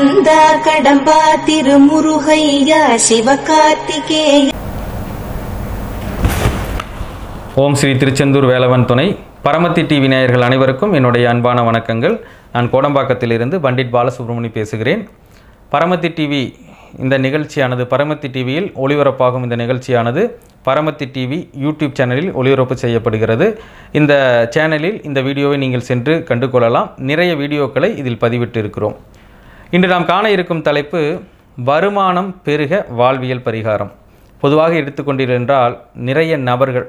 அந்த கடம்பா திருமுருகையா சிவகார்த்திகேய ஓம் ஸ்ரீ திருச்செந்தூர் வேலவன் துணை பரமத்தி டிவி நேயர்கள் அனைவருக்கும் என்னுடைய அன்பான வணக்கங்கள் நான் கோடம்பாக்கத்திலிருந்து பண்டிட் பாலசுப்ரமணி பேசுகிறேன் பரமத்தி டிவி இந்த நிகழ்ச்சியானது பரமத்தி டிவியில் ஒளிபரப்பாகும் இந்த நிகழ்ச்சியானது பரமத்தி டிவி யூடியூப் சேனலில் ஒளிபரப்பு செய்யப்படுகிறது இந்த சேனலில் இந்த வீடியோவை நீங்கள் சென்று கண்டுகொள்ளலாம் நிறைய வீடியோக்களை இதில் பதிவிட்டு இருக்கிறோம் இன்று நாம் காண இருக்கும் தலைப்பு வருமானம் பெருக வாழ்வியல் பரிகாரம் பொதுவாக எடுத்துக்கொண்டீர்கள் நிறைய நபர்கள்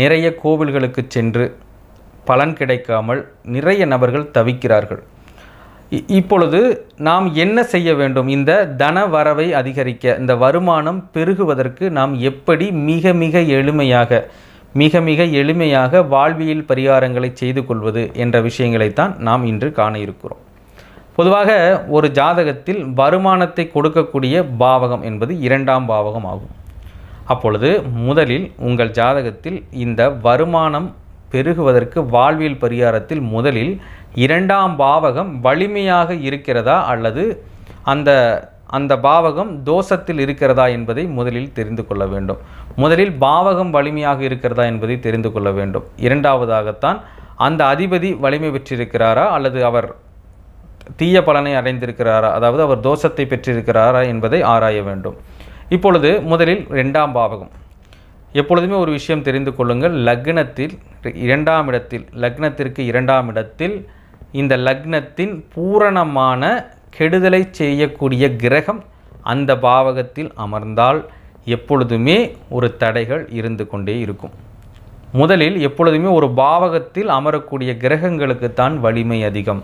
நிறைய கோவில்களுக்கு சென்று பலன் கிடைக்காமல் நிறைய நபர்கள் தவிக்கிறார்கள் இப்பொழுது நாம் என்ன செய்ய வேண்டும் இந்த தன வரவை அதிகரிக்க இந்த வருமானம் பெருகுவதற்கு நாம் எப்படி மிக மிக எளிமையாக மிக மிக எளிமையாக வாழ்வியல் பரிகாரங்களை செய்து கொள்வது என்ற விஷயங்களைத்தான் நாம் இன்று காண இருக்கிறோம் பொதுவாக ஒரு ஜாதகத்தில் வருமானத்தை கொடுக்கக்கூடிய பாவகம் என்பது இரண்டாம் பாவகம் ஆகும் அப்பொழுது முதலில் உங்கள் ஜாதகத்தில் இந்த வருமானம் பெருகுவதற்கு வாழ்வியல் பரிகாரத்தில் முதலில் இரண்டாம் பாவகம் வலிமையாக இருக்கிறதா அல்லது அந்த அந்த பாவகம் தோஷத்தில் இருக்கிறதா என்பதை முதலில் தெரிந்து கொள்ள வேண்டும் முதலில் பாவகம் வலிமையாக இருக்கிறதா என்பதை தெரிந்து கொள்ள வேண்டும் இரண்டாவதாகத்தான் அந்த அதிபதி வலிமை பெற்றிருக்கிறாரா அல்லது அவர் தீய பலனை அடைந்திருக்கிறாரா அதாவது அவர் தோஷத்தை பெற்றிருக்கிறாரா என்பதை ஆராய வேண்டும் இப்பொழுது முதலில் ரெண்டாம் பாவகம் எப்பொழுதுமே ஒரு விஷயம் தெரிந்து கொள்ளுங்கள் லக்னத்தில் இரண்டாம் இடத்தில் லக்னத்திற்கு இரண்டாம் இடத்தில் இந்த லக்னத்தின் பூரணமான கெடுதலை செய்யக்கூடிய கிரகம் அந்த பாவகத்தில் அமர்ந்தால் எப்பொழுதுமே ஒரு தடைகள் இருந்து கொண்டே இருக்கும் முதலில் எப்பொழுதுமே ஒரு பாவகத்தில் அமரக்கூடிய கிரகங்களுக்கு தான் வலிமை அதிகம்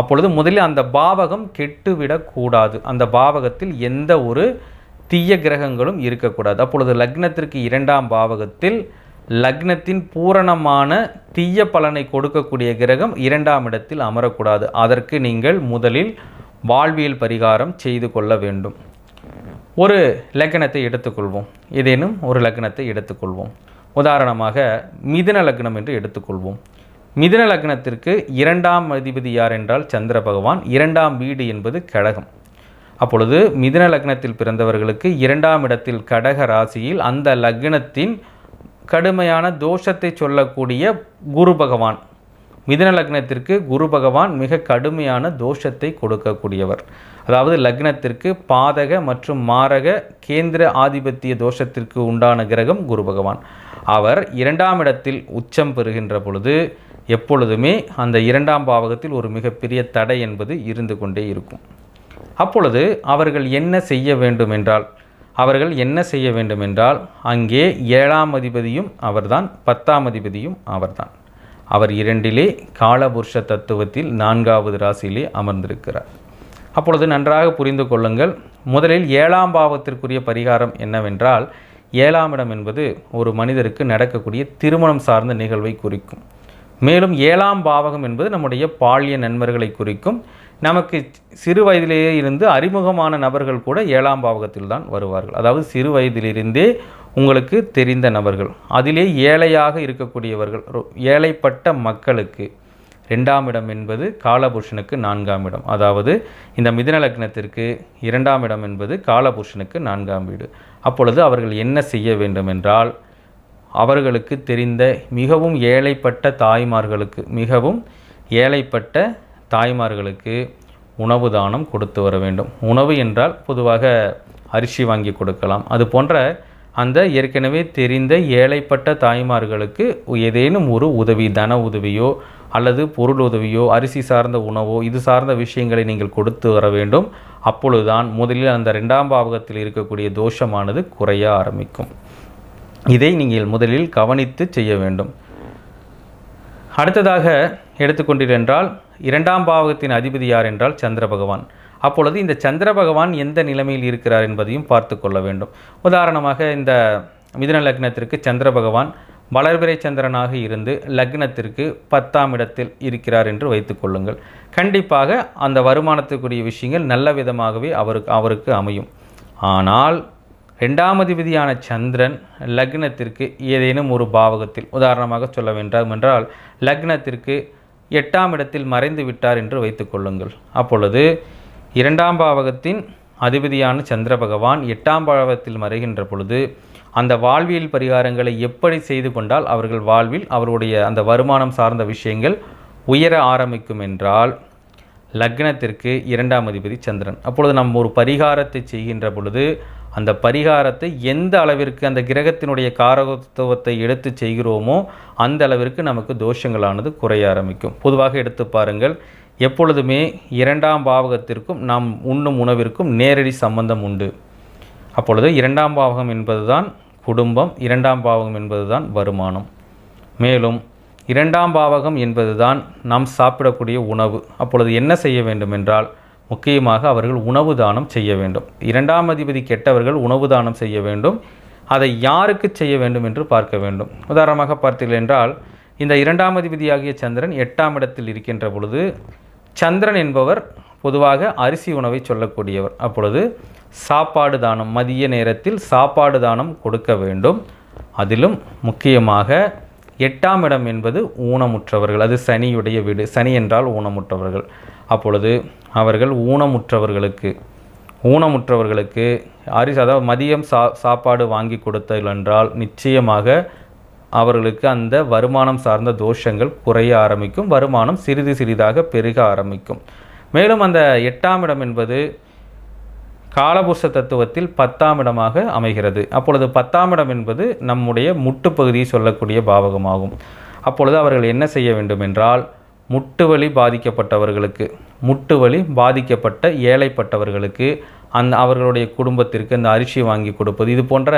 அப்பொழுது முதலில் அந்த பாவகம் கெட்டுவிடக்கூடாது அந்த பாவகத்தில் எந்த ஒரு தீய கிரகங்களும் இருக்கக்கூடாது அப்பொழுது லக்னத்திற்கு இரண்டாம் பாவகத்தில் லக்னத்தின் பூரணமான தீய பலனை கொடுக்கக்கூடிய கிரகம் இரண்டாம் இடத்தில் அமரக்கூடாது அதற்கு நீங்கள் முதலில் வாழ்வியல் பரிகாரம் செய்து கொள்ள வேண்டும் ஒரு லக்னத்தை எடுத்துக்கொள்வோம் ஏதேனும் ஒரு லக்னத்தை எடுத்துக்கொள்வோம் உதாரணமாக மிதுன லக்னம் என்று எடுத்துக்கொள்வோம் மிதுன லக்னத்திற்கு இரண்டாம் அதிபதி யார் என்றால் சந்திர பகவான் இரண்டாம் வீடு என்பது கழகம் அப்பொழுது மிதுன லக்னத்தில் பிறந்தவர்களுக்கு இரண்டாம் இடத்தில் கடக ராசியில் அந்த லக்னத்தின் கடுமையான தோஷத்தை சொல்லக்கூடிய குரு பகவான் மிதுன லக்னத்திற்கு குரு பகவான் மிக கடுமையான தோஷத்தை கொடுக்கக்கூடியவர் அதாவது லக்னத்திற்கு பாதக மற்றும் மாரக கேந்திர ஆதிபத்திய தோஷத்திற்கு உண்டான கிரகம் குரு பகவான் அவர் இரண்டாம் இடத்தில் உச்சம் பெறுகின்ற பொழுது எப்பொழுதுமே அந்த இரண்டாம் பாவகத்தில் ஒரு மிகப்பெரிய தடை என்பது இருந்து கொண்டே இருக்கும் அப்பொழுது அவர்கள் என்ன செய்ய வேண்டும் என்றால் அவர்கள் என்ன செய்ய வேண்டும் என்றால் அங்கே ஏழாம் அதிபதியும் அவர்தான் பத்தாம் அதிபதியும் அவர்தான் அவர் இரண்டிலே காலபுருஷ தத்துவத்தில் நான்காவது ராசியிலே அமர்ந்திருக்கிறார் அப்பொழுது நன்றாக புரிந்து கொள்ளுங்கள் முதலில் ஏழாம் பாவத்திற்குரிய பரிகாரம் என்னவென்றால் ஏழாம் இடம் என்பது ஒரு மனிதருக்கு நடக்கக்கூடிய திருமணம் சார்ந்த நிகழ்வை குறிக்கும் மேலும் ஏழாம் பாவகம் என்பது நம்முடைய பாலிய நண்பர்களை குறிக்கும் நமக்கு சிறு வயதிலேயே இருந்து அறிமுகமான நபர்கள் கூட ஏழாம் பாவகத்தில் தான் வருவார்கள் அதாவது சிறு வயதிலிருந்தே உங்களுக்கு தெரிந்த நபர்கள் அதிலே ஏழையாக இருக்கக்கூடியவர்கள் ஏழைப்பட்ட மக்களுக்கு ரெண்டாம் இடம் என்பது காலபுருஷனுக்கு நான்காம் இடம் அதாவது இந்த மிதன லக்னத்திற்கு இரண்டாம் இடம் என்பது காலபுருஷனுக்கு நான்காம் வீடு அப்பொழுது அவர்கள் என்ன செய்ய வேண்டும் என்றால் அவர்களுக்கு தெரிந்த மிகவும் ஏழைப்பட்ட தாய்மார்களுக்கு மிகவும் ஏழைப்பட்ட தாய்மார்களுக்கு உணவு தானம் கொடுத்து வர வேண்டும் உணவு என்றால் பொதுவாக அரிசி வாங்கி கொடுக்கலாம் அது போன்ற அந்த ஏற்கனவே தெரிந்த ஏழைப்பட்ட தாய்மார்களுக்கு ஏதேனும் ஒரு உதவி தன உதவியோ அல்லது பொருள் உதவியோ அரிசி சார்ந்த உணவோ இது சார்ந்த விஷயங்களை நீங்கள் கொடுத்து வர வேண்டும் அப்பொழுதுதான் முதலில் அந்த ரெண்டாம் பாவகத்தில் இருக்கக்கூடிய தோஷமானது குறைய ஆரம்பிக்கும் இதை நீங்கள் முதலில் கவனித்து செய்ய வேண்டும் அடுத்ததாக எடுத்துக்கொண்டீரென்றால் இரண்டாம் பாவகத்தின் அதிபதி யார் என்றால் சந்திர பகவான் அப்பொழுது இந்த சந்திர பகவான் எந்த நிலைமையில் இருக்கிறார் என்பதையும் பார்த்து கொள்ள வேண்டும் உதாரணமாக இந்த மிதுன லக்னத்திற்கு சந்திர பகவான் வளர்பிறை சந்திரனாக இருந்து லக்னத்திற்கு பத்தாம் இடத்தில் இருக்கிறார் என்று வைத்துக்கொள்ளுங்கள் கண்டிப்பாக அந்த வருமானத்துக்குரிய விஷயங்கள் நல்ல விதமாகவே அவருக்கு அவருக்கு அமையும் ஆனால் ரெண்டாம் அதிபதியான சந்திரன் லக்னத்திற்கு ஏதேனும் ஒரு பாவகத்தில் உதாரணமாக சொல்ல வேண்டாம் என்றால் லக்னத்திற்கு எட்டாம் இடத்தில் மறைந்து விட்டார் என்று வைத்துக்கொள்ளுங்கள் அப்பொழுது இரண்டாம் பாவகத்தின் அதிபதியான சந்திர பகவான் எட்டாம் பாவகத்தில் மறைகின்ற பொழுது அந்த வாழ்வியல் பரிகாரங்களை எப்படி செய்து கொண்டால் அவர்கள் வாழ்வில் அவருடைய அந்த வருமானம் சார்ந்த விஷயங்கள் உயர ஆரம்பிக்கும் என்றால் லக்னத்திற்கு இரண்டாம் அதிபதி சந்திரன் அப்பொழுது நம் ஒரு பரிகாரத்தை செய்கின்ற பொழுது அந்த பரிகாரத்தை எந்த அளவிற்கு அந்த கிரகத்தினுடைய காரகத்துவத்தை எடுத்து செய்கிறோமோ அந்த அளவிற்கு நமக்கு தோஷங்களானது குறைய ஆரம்பிக்கும் பொதுவாக எடுத்து பாருங்கள் எப்பொழுதுமே இரண்டாம் பாவகத்திற்கும் நாம் உண்ணும் உணவிற்கும் நேரடி சம்பந்தம் உண்டு அப்பொழுது இரண்டாம் பாவகம் என்பதுதான் குடும்பம் இரண்டாம் பாவகம் என்பதுதான் வருமானம் மேலும் இரண்டாம் பாவகம் என்பதுதான் நாம் சாப்பிடக்கூடிய உணவு அப்பொழுது என்ன செய்ய வேண்டுமென்றால் என்றால் முக்கியமாக அவர்கள் உணவு தானம் செய்ய வேண்டும் இரண்டாம் அதிபதி கெட்டவர்கள் உணவு தானம் செய்ய வேண்டும் அதை யாருக்கு செய்ய வேண்டும் என்று பார்க்க வேண்டும் உதாரணமாக பார்த்தீர்கள் என்றால் இந்த இரண்டாம் அதிபதியாகிய சந்திரன் எட்டாம் இடத்தில் இருக்கின்ற பொழுது சந்திரன் என்பவர் பொதுவாக அரிசி உணவை சொல்லக்கூடியவர் அப்பொழுது சாப்பாடு தானம் மதிய நேரத்தில் சாப்பாடு தானம் கொடுக்க வேண்டும் அதிலும் முக்கியமாக எட்டாம் இடம் என்பது ஊனமுற்றவர்கள் அது சனியுடைய வீடு சனி என்றால் ஊனமுற்றவர்கள் அப்பொழுது அவர்கள் ஊனமுற்றவர்களுக்கு ஊனமுற்றவர்களுக்கு அரிசி அதாவது மதியம் சா சாப்பாடு வாங்கி கொடுத்தல் என்றால் நிச்சயமாக அவர்களுக்கு அந்த வருமானம் சார்ந்த தோஷங்கள் குறைய ஆரம்பிக்கும் வருமானம் சிறிது சிறிதாக பெருக ஆரம்பிக்கும் மேலும் அந்த எட்டாம் இடம் என்பது காலபுருஷ தத்துவத்தில் பத்தாம் இடமாக அமைகிறது அப்பொழுது பத்தாம் இடம் என்பது நம்முடைய முட்டுப்பகுதியை சொல்லக்கூடிய பாவகமாகும் அப்பொழுது அவர்கள் என்ன செய்ய வேண்டும் என்றால் முட்டுவலி பாதிக்கப்பட்டவர்களுக்கு முட்டுவலி பாதிக்கப்பட்ட ஏழைப்பட்டவர்களுக்கு அந்த அவர்களுடைய குடும்பத்திற்கு அந்த அரிசி வாங்கி கொடுப்பது இது போன்ற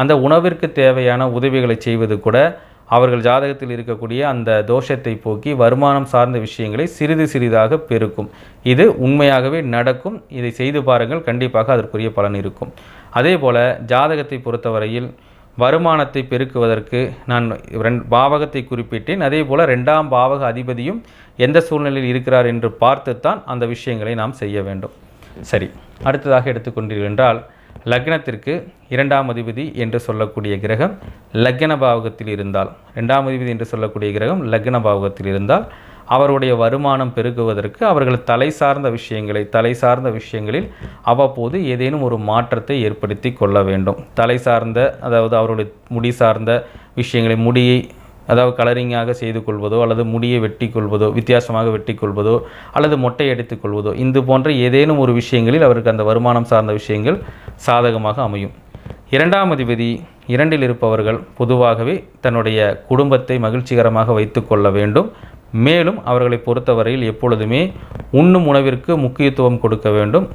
அந்த உணவிற்கு தேவையான உதவிகளை செய்வது கூட அவர்கள் ஜாதகத்தில் இருக்கக்கூடிய அந்த தோஷத்தை போக்கி வருமானம் சார்ந்த விஷயங்களை சிறிது சிறிதாக பெருக்கும் இது உண்மையாகவே நடக்கும் இதை செய்து பாருங்கள் கண்டிப்பாக அதற்குரிய பலன் இருக்கும் அதே போல் ஜாதகத்தை பொறுத்தவரையில் வருமானத்தை பெருக்குவதற்கு நான் ரெண்டு பாவகத்தை குறிப்பிட்டேன் அதே போல் ரெண்டாம் பாவக அதிபதியும் எந்த சூழ்நிலையில் இருக்கிறார் என்று பார்த்துத்தான் அந்த விஷயங்களை நாம் செய்ய வேண்டும் சரி அடுத்ததாக எடுத்துக்கொண்டீர்கள் என்றால் லக்னத்திற்கு இரண்டாம் அதிபதி என்று சொல்லக்கூடிய கிரகம் லக்ன பாவகத்தில் இருந்தால் இரண்டாம் அதிபதி என்று சொல்லக்கூடிய கிரகம் லக்ன பாவகத்தில் இருந்தால் அவருடைய வருமானம் பெருகுவதற்கு அவர்கள் தலை சார்ந்த விஷயங்களை தலை சார்ந்த விஷயங்களில் அவ்வப்போது ஏதேனும் ஒரு மாற்றத்தை ஏற்படுத்தி கொள்ள வேண்டும் தலை சார்ந்த அதாவது அவருடைய முடி சார்ந்த விஷயங்களை முடியை அதாவது கலரிங்காக செய்து கொள்வதோ அல்லது முடியை வெட்டி கொள்வதோ வித்தியாசமாக வெட்டி கொள்வதோ அல்லது மொட்டை அடித்துக் கொள்வதோ இது போன்ற ஏதேனும் ஒரு விஷயங்களில் அவருக்கு அந்த வருமானம் சார்ந்த விஷயங்கள் சாதகமாக அமையும் இரண்டாம் அதிபதி இரண்டில் இருப்பவர்கள் பொதுவாகவே தன்னுடைய குடும்பத்தை மகிழ்ச்சிகரமாக வைத்துக்கொள்ள வேண்டும் மேலும் அவர்களை பொறுத்தவரையில் எப்பொழுதுமே உண்ணும் உணவிற்கு முக்கியத்துவம் கொடுக்க வேண்டும்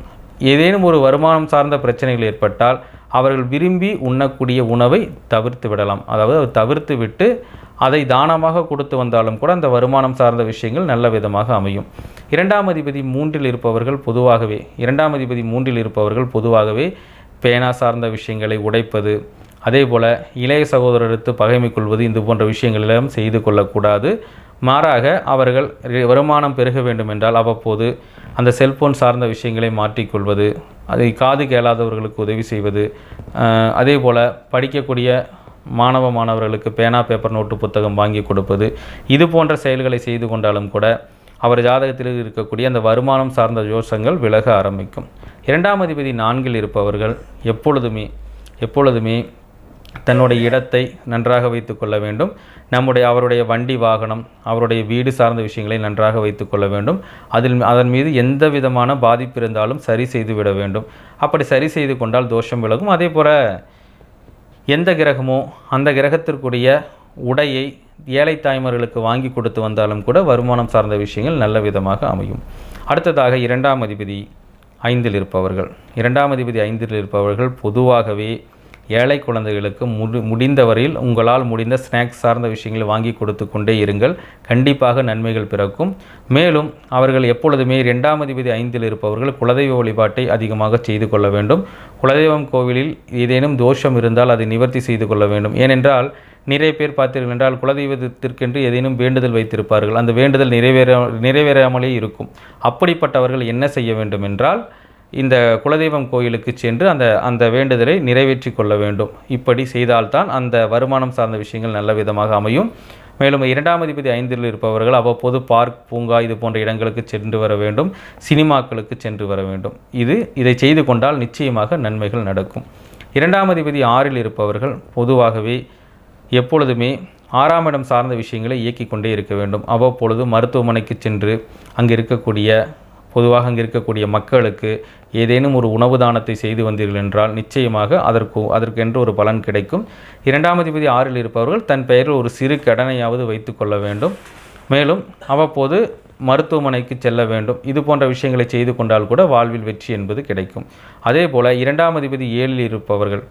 ஏதேனும் ஒரு வருமானம் சார்ந்த பிரச்சனைகள் ஏற்பட்டால் அவர்கள் விரும்பி உண்ணக்கூடிய உணவை தவிர்த்து விடலாம் அதாவது அவர் தவிர்த்து விட்டு அதை தானமாக கொடுத்து வந்தாலும் கூட அந்த வருமானம் சார்ந்த விஷயங்கள் நல்ல விதமாக அமையும் இரண்டாம் அதிபதி மூன்றில் இருப்பவர்கள் பொதுவாகவே இரண்டாம் அதிபதி மூன்றில் இருப்பவர்கள் பொதுவாகவே பேனா சார்ந்த விஷயங்களை உடைப்பது அதே போல் இளைய சகோதரருக்கு பகைமை கொள்வது இது போன்ற விஷயங்களெல்லாம் செய்து கொள்ளக்கூடாது மாறாக அவர்கள் வருமானம் பெருக வேண்டுமென்றால் அவ்வப்போது அந்த செல்போன் சார்ந்த விஷயங்களை மாற்றிக்கொள்வது அதை காது கேளாதவர்களுக்கு உதவி செய்வது அதே போல் படிக்கக்கூடிய மாணவ மாணவர்களுக்கு பேனா பேப்பர் நோட்டு புத்தகம் வாங்கி கொடுப்பது இது போன்ற செயல்களை செய்து கொண்டாலும் கூட அவர் ஜாதகத்தில் இருக்கக்கூடிய அந்த வருமானம் சார்ந்த யோசங்கள் விலக ஆரம்பிக்கும் இரண்டாம் அதிபதி நான்கில் இருப்பவர்கள் எப்பொழுதுமே எப்பொழுதுமே தன்னுடைய இடத்தை நன்றாக வைத்து கொள்ள வேண்டும் நம்முடைய அவருடைய வண்டி வாகனம் அவருடைய வீடு சார்ந்த விஷயங்களை நன்றாக வைத்து கொள்ள வேண்டும் அதில் அதன் மீது எந்த விதமான பாதிப்பு இருந்தாலும் சரி செய்து விட வேண்டும் அப்படி சரி செய்து கொண்டால் தோஷம் விலகும் அதே போல் எந்த கிரகமோ அந்த கிரகத்திற்குரிய உடையை ஏழை தாய்மார்களுக்கு வாங்கி கொடுத்து வந்தாலும் கூட வருமானம் சார்ந்த விஷயங்கள் நல்ல விதமாக அமையும் அடுத்ததாக இரண்டாம் அதிபதி ஐந்தில் இருப்பவர்கள் இரண்டாம் அதிபதி ஐந்தில் இருப்பவர்கள் பொதுவாகவே ஏழை குழந்தைகளுக்கு முடி முடிந்தவரையில் உங்களால் முடிந்த ஸ்நாக்ஸ் சார்ந்த விஷயங்களை வாங்கி கொடுத்து கொண்டே இருங்கள் கண்டிப்பாக நன்மைகள் பிறக்கும் மேலும் அவர்கள் எப்பொழுதுமே இரண்டாம் அதிபதி ஐந்தில் இருப்பவர்கள் குலதெய்வ வழிபாட்டை அதிகமாக செய்து கொள்ள வேண்டும் குலதெய்வம் கோவிலில் ஏதேனும் தோஷம் இருந்தால் அதை நிவர்த்தி செய்து கொள்ள வேண்டும் ஏனென்றால் நிறைய பேர் பார்த்தீர்கள் என்றால் குலதெய்வத்திற்கென்று ஏதேனும் வேண்டுதல் வைத்திருப்பார்கள் அந்த வேண்டுதல் நிறைவேற நிறைவேறாமலே இருக்கும் அப்படிப்பட்டவர்கள் என்ன செய்ய வேண்டும் என்றால் இந்த குலதெய்வம் கோயிலுக்கு சென்று அந்த அந்த வேண்டுதலை நிறைவேற்றி கொள்ள வேண்டும் இப்படி செய்தால்தான் அந்த வருமானம் சார்ந்த விஷயங்கள் நல்ல விதமாக அமையும் மேலும் இரண்டாம் அதிபதி ஐந்தில் இருப்பவர்கள் அவ்வப்போது பார்க் பூங்கா இது போன்ற இடங்களுக்கு சென்று வர வேண்டும் சினிமாக்களுக்கு சென்று வர வேண்டும் இது இதை செய்து கொண்டால் நிச்சயமாக நன்மைகள் நடக்கும் இரண்டாம் அதிபதி ஆறில் இருப்பவர்கள் பொதுவாகவே எப்பொழுதுமே ஆறாம் இடம் சார்ந்த விஷயங்களை இயக்கிக் கொண்டே இருக்க வேண்டும் அவ்வப்பொழுது மருத்துவமனைக்கு சென்று அங்கே இருக்கக்கூடிய பொதுவாக அங்கே இருக்கக்கூடிய மக்களுக்கு ஏதேனும் ஒரு உணவு தானத்தை செய்து வந்தீர்கள் என்றால் நிச்சயமாக அதற்கு அதற்கென்று ஒரு பலன் கிடைக்கும் இரண்டாம் அதிபதி ஆறில் இருப்பவர்கள் தன் பெயரில் ஒரு சிறு கடனையாவது வைத்து கொள்ள வேண்டும் மேலும் அவ்வப்போது மருத்துவமனைக்கு செல்ல வேண்டும் இது போன்ற விஷயங்களை செய்து கொண்டால் கூட வாழ்வில் வெற்றி என்பது கிடைக்கும் அதே போல் இரண்டாம் அதிபதி ஏழில் இருப்பவர்கள்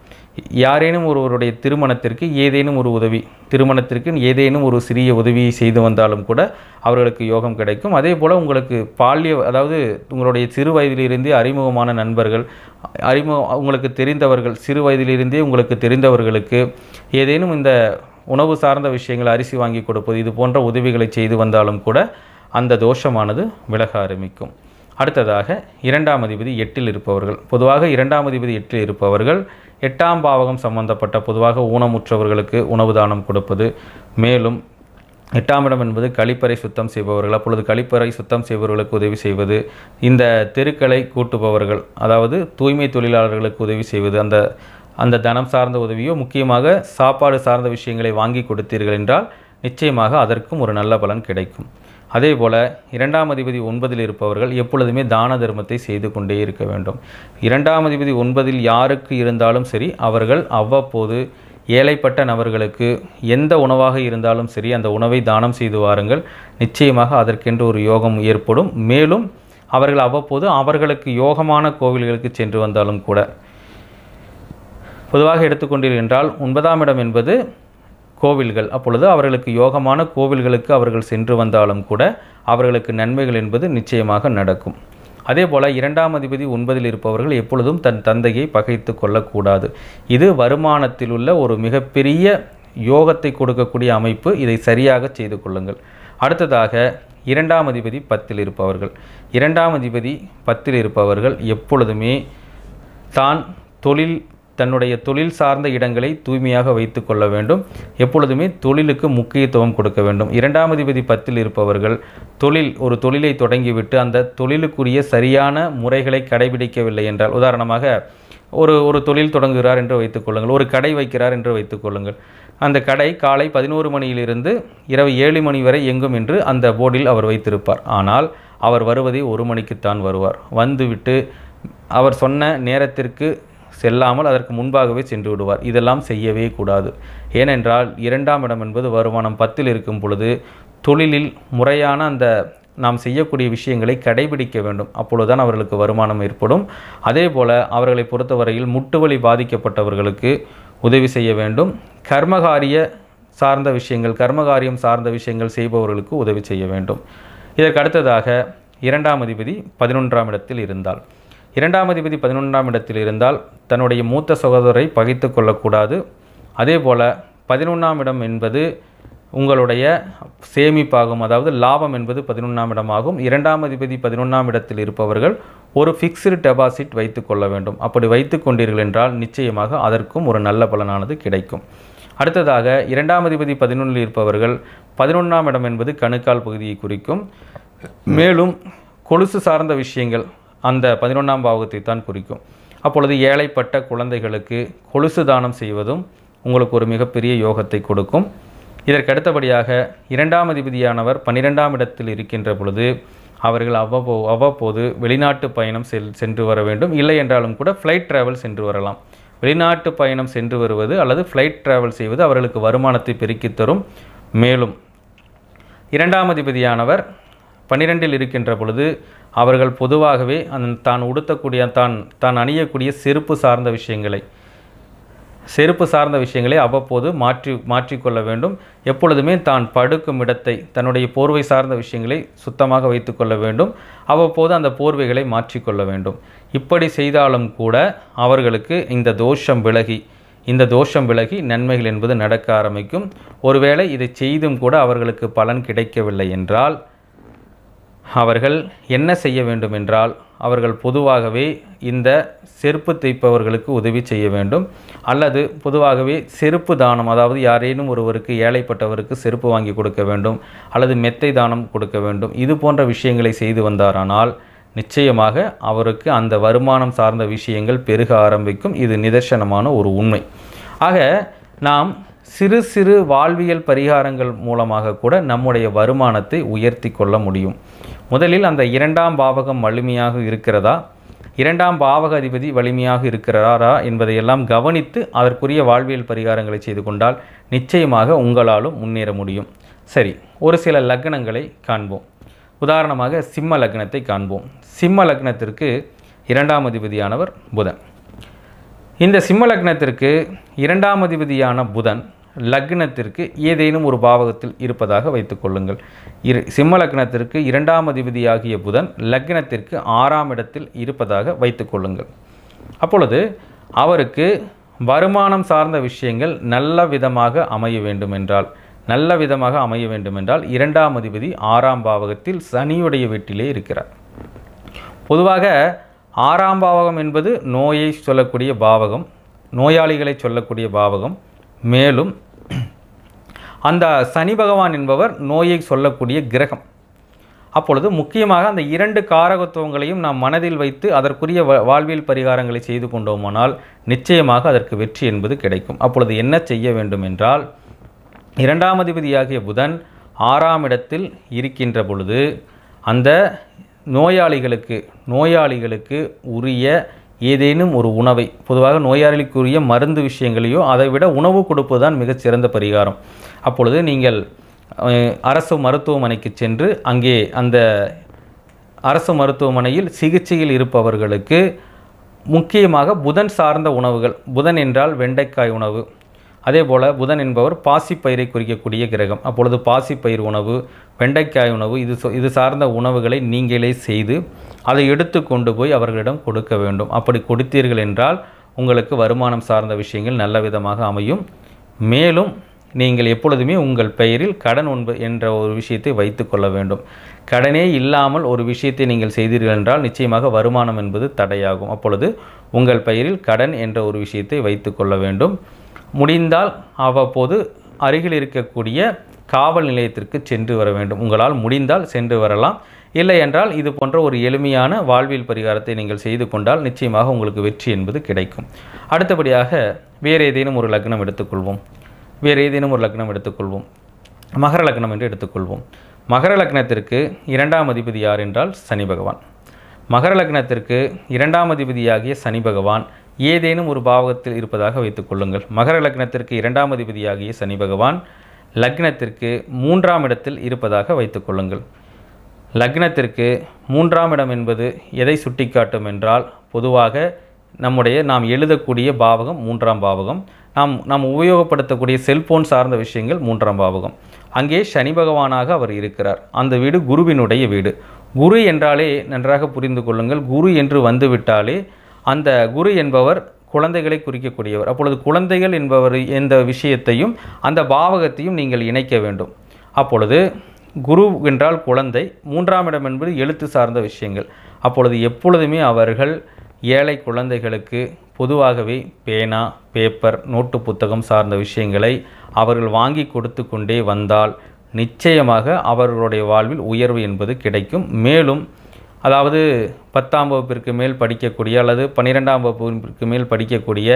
யாரேனும் ஒருவருடைய திருமணத்திற்கு ஏதேனும் ஒரு உதவி திருமணத்திற்கு ஏதேனும் ஒரு சிறிய உதவியை செய்து வந்தாலும் கூட அவர்களுக்கு யோகம் கிடைக்கும் அதே போல் உங்களுக்கு பால்ய அதாவது உங்களுடைய சிறு வயதிலிருந்தே அறிமுகமான நண்பர்கள் அறிமுக உங்களுக்கு தெரிந்தவர்கள் சிறு வயதிலிருந்தே உங்களுக்கு தெரிந்தவர்களுக்கு ஏதேனும் இந்த உணவு சார்ந்த விஷயங்கள் அரிசி வாங்கி கொடுப்பது இது போன்ற உதவிகளை செய்து வந்தாலும் கூட அந்த தோஷமானது விலக ஆரம்பிக்கும் அடுத்ததாக இரண்டாம் அதிபதி எட்டில் இருப்பவர்கள் பொதுவாக இரண்டாம் அதிபதி எட்டில் இருப்பவர்கள் எட்டாம் பாவகம் சம்பந்தப்பட்ட பொதுவாக ஊனமுற்றவர்களுக்கு உணவு தானம் கொடுப்பது மேலும் எட்டாம் இடம் என்பது கழிப்பறை சுத்தம் செய்பவர்கள் அப்பொழுது கழிப்பறை சுத்தம் செய்பவர்களுக்கு உதவி செய்வது இந்த தெருக்களை கூட்டுபவர்கள் அதாவது தூய்மை தொழிலாளர்களுக்கு உதவி செய்வது அந்த அந்த தனம் சார்ந்த உதவியோ முக்கியமாக சாப்பாடு சார்ந்த விஷயங்களை வாங்கி கொடுத்தீர்கள் என்றால் நிச்சயமாக அதற்கும் ஒரு நல்ல பலன் கிடைக்கும் அதே போல் இரண்டாம் அதிபதி ஒன்பதில் இருப்பவர்கள் எப்பொழுதுமே தான தர்மத்தை செய்து கொண்டே இருக்க வேண்டும் இரண்டாம் அதிபதி ஒன்பதில் யாருக்கு இருந்தாலும் சரி அவர்கள் அவ்வப்போது ஏழைப்பட்ட நபர்களுக்கு எந்த உணவாக இருந்தாலும் சரி அந்த உணவை தானம் செய்து வாருங்கள் நிச்சயமாக அதற்கென்று ஒரு யோகம் ஏற்படும் மேலும் அவர்கள் அவ்வப்போது அவர்களுக்கு யோகமான கோவில்களுக்கு சென்று வந்தாலும் கூட பொதுவாக எடுத்துக்கொண்டீர்கள் என்றால் ஒன்பதாம் இடம் என்பது கோவில்கள் அப்பொழுது அவர்களுக்கு யோகமான கோவில்களுக்கு அவர்கள் சென்று வந்தாலும் கூட அவர்களுக்கு நன்மைகள் என்பது நிச்சயமாக நடக்கும் அதே போல் இரண்டாம் அதிபதி ஒன்பதில் இருப்பவர்கள் எப்பொழுதும் தன் தந்தையை பகைத்து கொள்ளக்கூடாது இது வருமானத்தில் உள்ள ஒரு மிகப்பெரிய யோகத்தை கொடுக்கக்கூடிய அமைப்பு இதை சரியாக செய்து கொள்ளுங்கள் அடுத்ததாக இரண்டாம் அதிபதி பத்தில் இருப்பவர்கள் இரண்டாம் அதிபதி பத்தில் இருப்பவர்கள் எப்பொழுதுமே தான் தொழில் தன்னுடைய தொழில் சார்ந்த இடங்களை தூய்மையாக வைத்து கொள்ள வேண்டும் எப்பொழுதுமே தொழிலுக்கு முக்கியத்துவம் கொடுக்க வேண்டும் இரண்டாம் அதிபதி பத்தில் இருப்பவர்கள் தொழில் ஒரு தொழிலை தொடங்கிவிட்டு அந்த தொழிலுக்குரிய சரியான முறைகளை கடைபிடிக்கவில்லை என்றால் உதாரணமாக ஒரு ஒரு தொழில் தொடங்குகிறார் என்று வைத்துக்கொள்ளுங்கள் ஒரு கடை வைக்கிறார் என்று வைத்துக்கொள்ளுங்கள் அந்த கடை காலை பதினோரு மணியிலிருந்து இரவு ஏழு மணி வரை எங்கும் என்று அந்த போர்டில் அவர் வைத்திருப்பார் ஆனால் அவர் வருவதே ஒரு மணிக்குத்தான் வருவார் வந்துவிட்டு அவர் சொன்ன நேரத்திற்கு செல்லாமல் அதற்கு முன்பாகவே சென்று விடுவார் இதெல்லாம் செய்யவே கூடாது ஏனென்றால் இரண்டாம் இடம் என்பது வருமானம் பத்தில் இருக்கும் பொழுது தொழிலில் முறையான அந்த நாம் செய்யக்கூடிய விஷயங்களை கடைபிடிக்க வேண்டும் அப்பொழுதுதான் அவர்களுக்கு வருமானம் ஏற்படும் அதே போல் அவர்களை பொறுத்தவரையில் முட்டுவலி பாதிக்கப்பட்டவர்களுக்கு உதவி செய்ய வேண்டும் கர்மகாரிய சார்ந்த விஷயங்கள் கர்மகாரியம் சார்ந்த விஷயங்கள் செய்பவர்களுக்கு உதவி செய்ய வேண்டும் இதற்கு அடுத்ததாக இரண்டாம் அதிபதி பதினொன்றாம் இடத்தில் இருந்தால் இரண்டாம் அதிபதி பதினொன்றாம் இடத்தில் இருந்தால் தன்னுடைய மூத்த சகோதரரை பகைத்து கொள்ளக்கூடாது அதே போல் பதினொன்றாம் இடம் என்பது உங்களுடைய சேமிப்பாகும் அதாவது லாபம் என்பது பதினொன்றாம் இடமாகும் இரண்டாம் அதிபதி பதினொன்றாம் இடத்தில் இருப்பவர்கள் ஒரு ஃபிக்ஸ்டு டெபாசிட் வைத்து கொள்ள வேண்டும் அப்படி வைத்து கொண்டீர்கள் என்றால் நிச்சயமாக அதற்கும் ஒரு நல்ல பலனானது கிடைக்கும் அடுத்ததாக இரண்டாம் அதிபதி பதினொன்றில் இருப்பவர்கள் பதினொன்றாம் இடம் என்பது கணுக்கால் பகுதியை குறிக்கும் மேலும் கொலுசு சார்ந்த விஷயங்கள் அந்த பதினொன்றாம் பாவகத்தை தான் குறிக்கும் அப்பொழுது ஏழைப்பட்ட குழந்தைகளுக்கு கொலுசு தானம் செய்வதும் உங்களுக்கு ஒரு மிகப்பெரிய யோகத்தை கொடுக்கும் இதற்கடுத்தபடியாக இரண்டாம் அதிபதியானவர் பன்னிரெண்டாம் இடத்தில் இருக்கின்ற பொழுது அவர்கள் அவ்வப்போ அவ்வப்போது வெளிநாட்டு பயணம் செல் சென்று வர வேண்டும் இல்லை என்றாலும் கூட ஃப்ளைட் ட்ராவல் சென்று வரலாம் வெளிநாட்டு பயணம் சென்று வருவது அல்லது ஃப்ளைட் ட்ராவல் செய்வது அவர்களுக்கு வருமானத்தை பெருக்கித் தரும் மேலும் இரண்டாம் அதிபதியானவர் பன்னிரெண்டில் இருக்கின்ற பொழுது அவர்கள் பொதுவாகவே அந்த தான் உடுத்தக்கூடிய தான் தான் அணியக்கூடிய செருப்பு சார்ந்த விஷயங்களை செருப்பு சார்ந்த விஷயங்களை அவ்வப்போது மாற்றி மாற்றிக்கொள்ள வேண்டும் எப்பொழுதுமே தான் படுக்கும் இடத்தை தன்னுடைய போர்வை சார்ந்த விஷயங்களை சுத்தமாக வைத்துக்கொள்ள வேண்டும் அவ்வப்போது அந்த போர்வைகளை மாற்றிக்கொள்ள வேண்டும் இப்படி செய்தாலும் கூட அவர்களுக்கு இந்த தோஷம் விலகி இந்த தோஷம் விலகி நன்மைகள் என்பது நடக்க ஆரம்பிக்கும் ஒருவேளை இதை செய்தும் கூட அவர்களுக்கு பலன் கிடைக்கவில்லை என்றால் அவர்கள் என்ன செய்ய வேண்டும் என்றால் அவர்கள் பொதுவாகவே இந்த செருப்பு தைப்பவர்களுக்கு உதவி செய்ய வேண்டும் அல்லது பொதுவாகவே செருப்பு தானம் அதாவது யாரேனும் ஒருவருக்கு ஏழைப்பட்டவருக்கு செருப்பு வாங்கி கொடுக்க வேண்டும் அல்லது மெத்தை தானம் கொடுக்க வேண்டும் இது போன்ற விஷயங்களை செய்து வந்தாரானால் நிச்சயமாக அவருக்கு அந்த வருமானம் சார்ந்த விஷயங்கள் பெருக ஆரம்பிக்கும் இது நிதர்சனமான ஒரு உண்மை ஆக நாம் சிறு சிறு வாழ்வியல் பரிகாரங்கள் மூலமாக கூட நம்முடைய வருமானத்தை உயர்த்தி கொள்ள முடியும் முதலில் அந்த இரண்டாம் பாவகம் வலிமையாக இருக்கிறதா இரண்டாம் பாவக அதிபதி வலிமையாக இருக்கிறாரா என்பதையெல்லாம் கவனித்து அதற்குரிய வாழ்வியல் பரிகாரங்களை செய்து கொண்டால் நிச்சயமாக உங்களாலும் முன்னேற முடியும் சரி ஒரு சில லக்னங்களை காண்போம் உதாரணமாக சிம்ம லக்னத்தை காண்போம் சிம்ம லக்னத்திற்கு இரண்டாம் அதிபதியானவர் புதன் இந்த சிம்ம லக்னத்திற்கு இரண்டாம் அதிபதியான புதன் லக்னத்திற்கு ஏதேனும் ஒரு பாவகத்தில் இருப்பதாக வைத்துக்கொள்ளுங்கள் இரு சிம்ம லக்னத்திற்கு இரண்டாம் அதிபதியாகிய புதன் லக்னத்திற்கு ஆறாம் இடத்தில் இருப்பதாக வைத்துக்கொள்ளுங்கள் அப்பொழுது அவருக்கு வருமானம் சார்ந்த விஷயங்கள் நல்ல விதமாக அமைய வேண்டுமென்றால் நல்ல விதமாக அமைய வேண்டுமென்றால் இரண்டாம் அதிபதி ஆறாம் பாவகத்தில் சனியுடைய வீட்டிலே இருக்கிறார் பொதுவாக ஆறாம் பாவகம் என்பது நோயை சொல்லக்கூடிய பாவகம் நோயாளிகளை சொல்லக்கூடிய பாவகம் மேலும் அந்த சனி பகவான் என்பவர் நோயை சொல்லக்கூடிய கிரகம் அப்பொழுது முக்கியமாக அந்த இரண்டு காரகத்துவங்களையும் நாம் மனதில் வைத்து அதற்குரிய வாழ்வியல் பரிகாரங்களை செய்து கொண்டோமானால் நிச்சயமாக அதற்கு வெற்றி என்பது கிடைக்கும் அப்பொழுது என்ன செய்ய வேண்டும் என்றால் இரண்டாம் அதிபதியாகிய புதன் ஆறாம் இடத்தில் இருக்கின்ற பொழுது அந்த நோயாளிகளுக்கு நோயாளிகளுக்கு உரிய ஏதேனும் ஒரு உணவை பொதுவாக நோயாளிக்குரிய மருந்து விஷயங்களையோ அதை விட உணவு கொடுப்பது தான் மிகச்சிறந்த பரிகாரம் அப்பொழுது நீங்கள் அரசு மருத்துவமனைக்கு சென்று அங்கே அந்த அரசு மருத்துவமனையில் சிகிச்சையில் இருப்பவர்களுக்கு முக்கியமாக புதன் சார்ந்த உணவுகள் புதன் என்றால் வெண்டைக்காய் உணவு அதே போல் புதன் என்பவர் பாசிப்பயிரை குறிக்கக்கூடிய கிரகம் அப்பொழுது பாசிப்பயிர் உணவு வெண்டைக்காய் உணவு இது இது சார்ந்த உணவுகளை நீங்களே செய்து அதை எடுத்து கொண்டு போய் அவர்களிடம் கொடுக்க வேண்டும் அப்படி கொடுத்தீர்கள் என்றால் உங்களுக்கு வருமானம் சார்ந்த விஷயங்கள் நல்ல விதமாக அமையும் மேலும் நீங்கள் எப்பொழுதுமே உங்கள் பெயரில் கடன் உண்பு என்ற ஒரு விஷயத்தை வைத்து கொள்ள வேண்டும் கடனே இல்லாமல் ஒரு விஷயத்தை நீங்கள் செய்தீர்கள் என்றால் நிச்சயமாக வருமானம் என்பது தடையாகும் அப்பொழுது உங்கள் பெயரில் கடன் என்ற ஒரு விஷயத்தை வைத்து கொள்ள வேண்டும் முடிந்தால் அவ்வப்போது அருகில் இருக்கக்கூடிய காவல் நிலையத்திற்கு சென்று வர வேண்டும் உங்களால் முடிந்தால் சென்று வரலாம் இல்லை என்றால் இது போன்ற ஒரு எளிமையான வாழ்வியல் பரிகாரத்தை நீங்கள் செய்து கொண்டால் நிச்சயமாக உங்களுக்கு வெற்றி என்பது கிடைக்கும் அடுத்தபடியாக வேறு ஏதேனும் ஒரு லக்னம் எடுத்துக்கொள்வோம் வேறு ஏதேனும் ஒரு லக்னம் எடுத்துக்கொள்வோம் மகர லக்னம் என்று எடுத்துக்கொள்வோம் மகர லக்னத்திற்கு இரண்டாம் அதிபதி யார் என்றால் சனி பகவான் மகர லக்னத்திற்கு இரண்டாம் அதிபதியாகிய சனி பகவான் ஏதேனும் ஒரு பாவகத்தில் இருப்பதாக வைத்துக் கொள்ளுங்கள் மகர லக்னத்திற்கு இரண்டாம் அதிபதியாகிய சனி பகவான் லக்னத்திற்கு மூன்றாம் இடத்தில் இருப்பதாக வைத்துக் கொள்ளுங்கள் லக்னத்திற்கு மூன்றாம் இடம் என்பது எதை சுட்டிக்காட்டும் என்றால் பொதுவாக நம்முடைய நாம் எழுதக்கூடிய பாவகம் மூன்றாம் பாவகம் நாம் நாம் உபயோகப்படுத்தக்கூடிய செல்போன் சார்ந்த விஷயங்கள் மூன்றாம் பாவகம் அங்கே சனி பகவானாக அவர் இருக்கிறார் அந்த வீடு குருவினுடைய வீடு குரு என்றாலே நன்றாக புரிந்து கொள்ளுங்கள் குரு என்று வந்துவிட்டாலே அந்த குரு என்பவர் குழந்தைகளை குறிக்கக்கூடியவர் அப்பொழுது குழந்தைகள் என்பவர் என்ற விஷயத்தையும் அந்த பாவகத்தையும் நீங்கள் இணைக்க வேண்டும் அப்பொழுது குரு என்றால் குழந்தை மூன்றாம் இடம் என்பது எழுத்து சார்ந்த விஷயங்கள் அப்பொழுது எப்பொழுதுமே அவர்கள் ஏழை குழந்தைகளுக்கு பொதுவாகவே பேனா பேப்பர் நோட்டு புத்தகம் சார்ந்த விஷயங்களை அவர்கள் வாங்கி கொடுத்து கொண்டே வந்தால் நிச்சயமாக அவர்களுடைய வாழ்வில் உயர்வு என்பது கிடைக்கும் மேலும் அதாவது பத்தாம் வகுப்பிற்கு மேல் படிக்கக்கூடிய அல்லது பன்னிரெண்டாம் வகுப்பிற்கு மேல் படிக்கக்கூடிய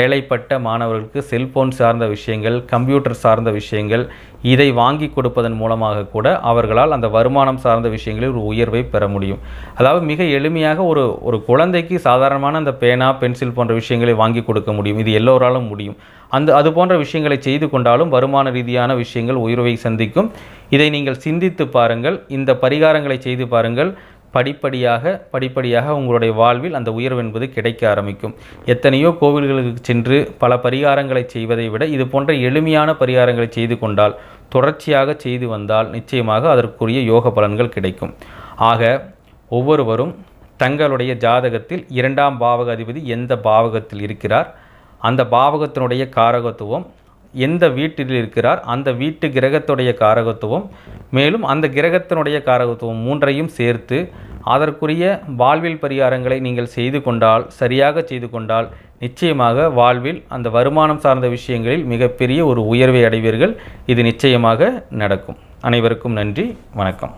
ஏழைப்பட்ட மாணவர்களுக்கு செல்போன் சார்ந்த விஷயங்கள் கம்ப்யூட்டர் சார்ந்த விஷயங்கள் இதை வாங்கி கொடுப்பதன் மூலமாக கூட அவர்களால் அந்த வருமானம் சார்ந்த விஷயங்களில் ஒரு உயர்வை பெற முடியும் அதாவது மிக எளிமையாக ஒரு ஒரு குழந்தைக்கு சாதாரணமான அந்த பேனா பென்சில் போன்ற விஷயங்களை வாங்கி கொடுக்க முடியும் இது எல்லோராலும் முடியும் அந்த அது போன்ற விஷயங்களை செய்து கொண்டாலும் வருமான ரீதியான விஷயங்கள் உயர்வை சந்திக்கும் இதை நீங்கள் சிந்தித்து பாருங்கள் இந்த பரிகாரங்களை செய்து பாருங்கள் படிப்படியாக படிப்படியாக உங்களுடைய வாழ்வில் அந்த உயர்வு என்பது கிடைக்க ஆரம்பிக்கும் எத்தனையோ கோவில்களுக்கு சென்று பல பரிகாரங்களை செய்வதை விட இது போன்ற எளிமையான பரிகாரங்களை செய்து கொண்டால் தொடர்ச்சியாக செய்து வந்தால் நிச்சயமாக அதற்குரிய யோக பலன்கள் கிடைக்கும் ஆக ஒவ்வொருவரும் தங்களுடைய ஜாதகத்தில் இரண்டாம் பாவக அதிபதி எந்த பாவகத்தில் இருக்கிறார் அந்த பாவகத்தினுடைய காரகத்துவம் எந்த வீட்டில் இருக்கிறார் அந்த வீட்டு கிரகத்துடைய காரகத்துவம் மேலும் அந்த கிரகத்தினுடைய காரகத்துவம் மூன்றையும் சேர்த்து அதற்குரிய வாழ்வில் பரிகாரங்களை நீங்கள் செய்து கொண்டால் சரியாக செய்து கொண்டால் நிச்சயமாக வாழ்வில் அந்த வருமானம் சார்ந்த விஷயங்களில் மிகப்பெரிய ஒரு உயர்வை அடைவீர்கள் இது நிச்சயமாக நடக்கும் அனைவருக்கும் நன்றி வணக்கம்